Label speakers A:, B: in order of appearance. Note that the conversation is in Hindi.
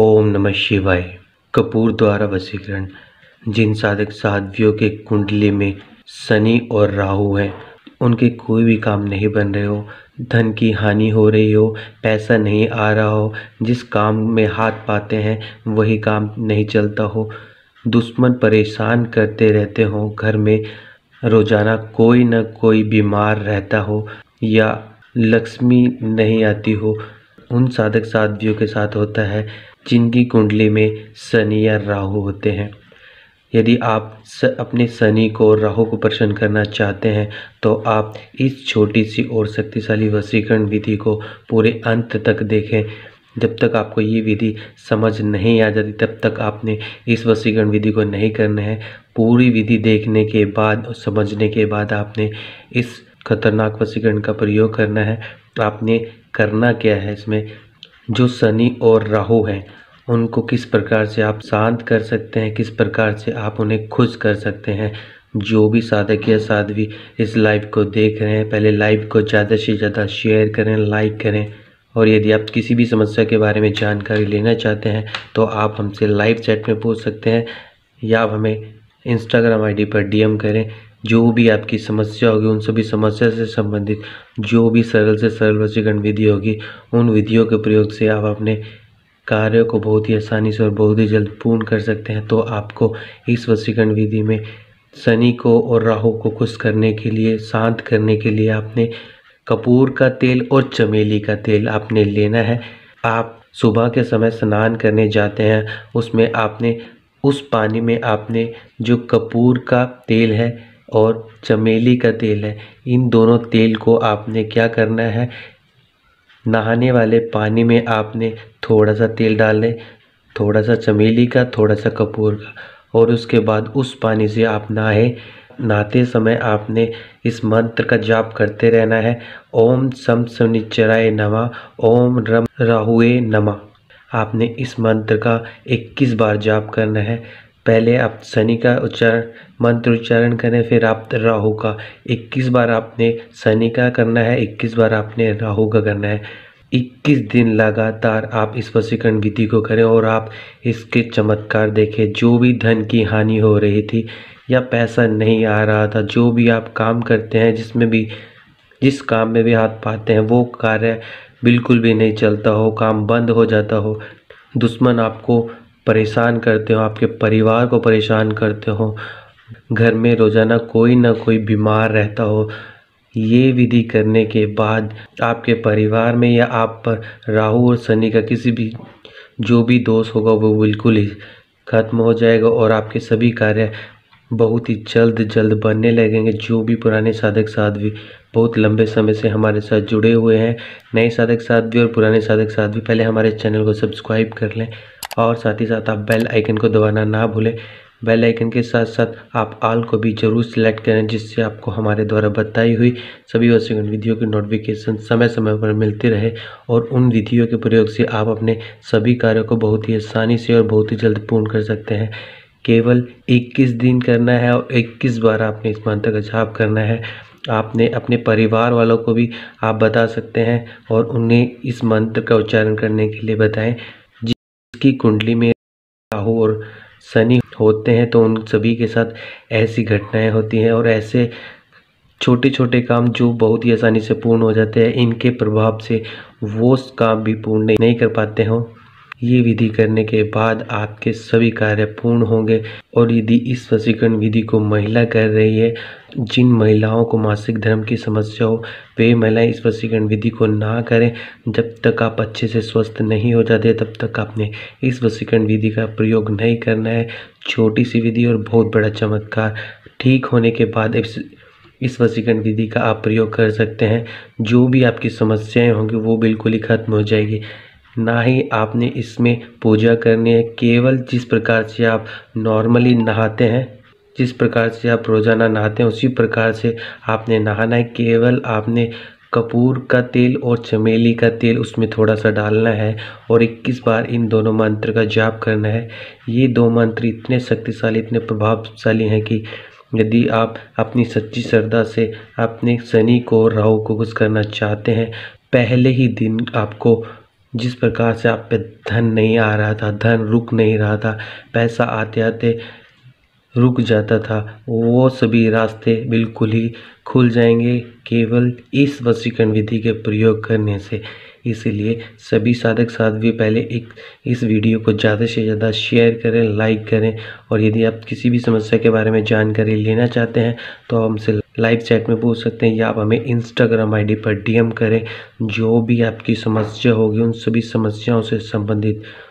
A: ओम नमः शिवाय कपूर द्वारा वसीकरण जिन साधक साध्वियों के कुंडली में शनि और राहु है उनके कोई भी काम नहीं बन रहे हो धन की हानि हो रही हो पैसा नहीं आ रहा हो जिस काम में हाथ पाते हैं वही काम नहीं चलता हो दुश्मन परेशान करते रहते हो घर में रोजाना कोई ना कोई बीमार रहता हो या लक्ष्मी नहीं आती हो उन साधक साध्वियों के साथ होता है जिनकी कुंडली में शनि या राहु होते हैं यदि आप स, अपने शनि को और राहु को प्रसन्न करना चाहते हैं तो आप इस छोटी सी और शक्तिशाली वशीकरण विधि को पूरे अंत तक देखें जब तक आपको ये विधि समझ नहीं आ जाती तब तक आपने इस वशीकरण विधि को नहीं करना है पूरी विधि देखने के बाद और समझने के बाद आपने इस खतरनाक वशीकरण का प्रयोग करना है आपने करना क्या है इसमें जो शनि और राहु हैं उनको किस प्रकार से आप शांत कर सकते हैं किस प्रकार से आप उन्हें खुश कर सकते हैं जो भी साधक या साध्वी इस लाइव को देख रहे हैं पहले लाइव को ज़्यादा से ज़्यादा शेयर करें लाइक करें और यदि आप किसी भी समस्या के बारे में जानकारी लेना चाहते हैं तो आप हमसे लाइव चैट में पूछ सकते हैं या आप हमें इंस्टाग्राम आईडी पर डीएम करें जो भी आपकी समस्या होगी उन सभी समस्या से संबंधित जो भी सरल से सरल वशीकरण विधि होगी उन विधियों के प्रयोग से आप अपने कार्य को बहुत ही आसानी से और बहुत ही जल्द पूर्ण कर सकते हैं तो आपको इस वशीकरण विधि में शनि को और राहु को खुश करने के लिए शांत करने के लिए आपने कपूर का तेल और चमेली का तेल आपने लेना है आप सुबह के समय स्नान करने जाते हैं उसमें आपने उस पानी में आपने जो कपूर का तेल है और चमेली का तेल है इन दोनों तेल को आपने क्या करना है नहाने वाले पानी में आपने थोड़ा सा तेल डाले थोड़ा सा चमेली का थोड़ा सा कपूर का और उसके बाद उस पानी से आप नहाए नहाते समय आपने इस मंत्र का जाप करते रहना है ओम सम सनिचराय नमा ओम रम राहुए नमा आपने इस मंत्र का 21 बार जाप करना है पहले आप शनि का उच्चारण मंत्र उच्चारण करें फिर आप राहु का इक्कीस बार आपने शनि का करना है इक्कीस बार आपने राहु का करना है इक्कीस दिन लगातार आप इस वशीकरण विधि को करें और आप इसके चमत्कार देखें जो भी धन की हानि हो रही थी या पैसा नहीं आ रहा था जो भी आप काम करते हैं जिसमें भी जिस काम में भी हाथ पाते हैं वो कार्य बिल्कुल भी नहीं चलता हो काम बंद हो जाता हो दुश्मन आपको परेशान करते हो आपके परिवार को परेशान करते हो घर में रोज़ाना कोई ना कोई बीमार रहता हो ये विधि करने के बाद आपके परिवार में या आप पर राहु और शनि का किसी भी जो भी दोष होगा वो बिल्कुल ही खत्म हो जाएगा और आपके सभी कार्य बहुत ही जल्द जल्द बनने लगेंगे जो भी पुराने साधक साध्वी बहुत लंबे समय से हमारे साथ जुड़े हुए हैं नए साधक साध्वी और पुराने साधक साध्वी पहले हमारे चैनल को सब्सक्राइब कर लें और साथ ही साथ आप बेल आइकन को दबाना ना भूलें बेल आइकन के साथ साथ आप आल को भी जरूर सिलेक्ट करें जिससे आपको हमारे द्वारा बताई हुई सभी वॉशिंग विधियों की नोटिफिकेशन समय समय पर मिलती रहे और उन विधियों के प्रयोग से आप अपने सभी कार्यों को बहुत ही आसानी से और बहुत ही जल्द पूर्ण कर सकते हैं केवल 21 दिन करना है और 21 बार आपने इस मंत्र का जाप करना है आपने अपने परिवार वालों को भी आप बता सकते हैं और उन्हें इस मंत्र का उच्चारण करने के लिए बताएं जिसकी कुंडली में राहु और शनि होते हैं तो उन सभी के साथ ऐसी घटनाएं होती हैं और ऐसे छोटे छोटे काम जो बहुत ही आसानी से पूर्ण हो जाते हैं इनके प्रभाव से वो काम भी पूर्ण नहीं कर पाते हों ये विधि करने के बाद आपके सभी कार्य पूर्ण होंगे और यदि इस वशीकरण विधि को महिला कर रही है जिन महिलाओं को मासिक धर्म की समस्या हो वे महिलाएं इस वसीकरण विधि को ना करें जब तक आप अच्छे से स्वस्थ नहीं हो जाते तब तक आपने इस वसीकरण विधि का प्रयोग नहीं करना है छोटी सी विधि और बहुत बड़ा चमत्कार ठीक होने के बाद इस इस वसीकरण विधि का आप प्रयोग कर सकते हैं जो भी आपकी समस्याएं होंगी वो बिल्कुल ही खत्म हो जाएगी ना ही आपने इसमें पूजा करनी है केवल जिस प्रकार से आप नॉर्मली नहाते हैं जिस प्रकार से आप रोज़ाना नहाते हैं उसी प्रकार से आपने नहाना है केवल आपने कपूर का तेल और चमेली का तेल उसमें थोड़ा सा डालना है और 21 बार इन दोनों मंत्र का जाप करना है ये दो मंत्र इतने शक्तिशाली इतने प्रभावशाली हैं कि यदि आप अपनी सच्ची श्रद्धा से अपने शनि को राहु को कुछ करना चाहते हैं पहले ही दिन आपको जिस प्रकार से आप पे धन नहीं आ रहा था धन रुक नहीं रहा था पैसा आते आते रुक जाता था वो सभी रास्ते बिल्कुल ही खुल जाएंगे केवल इस वशीकरण विधि के प्रयोग करने से इसलिए सभी साधक साध्वी पहले एक इस वीडियो को ज़्यादा से ज़्यादा शेयर करें लाइक करें और यदि आप किसी भी समस्या के बारे में जानकारी लेना चाहते हैं तो हमसे लाइव चैट में पूछ सकते हैं या आप हमें इंस्टाग्राम आईडी पर डीएम करें जो भी आपकी समस्या होगी उन सभी समस्याओं से संबंधित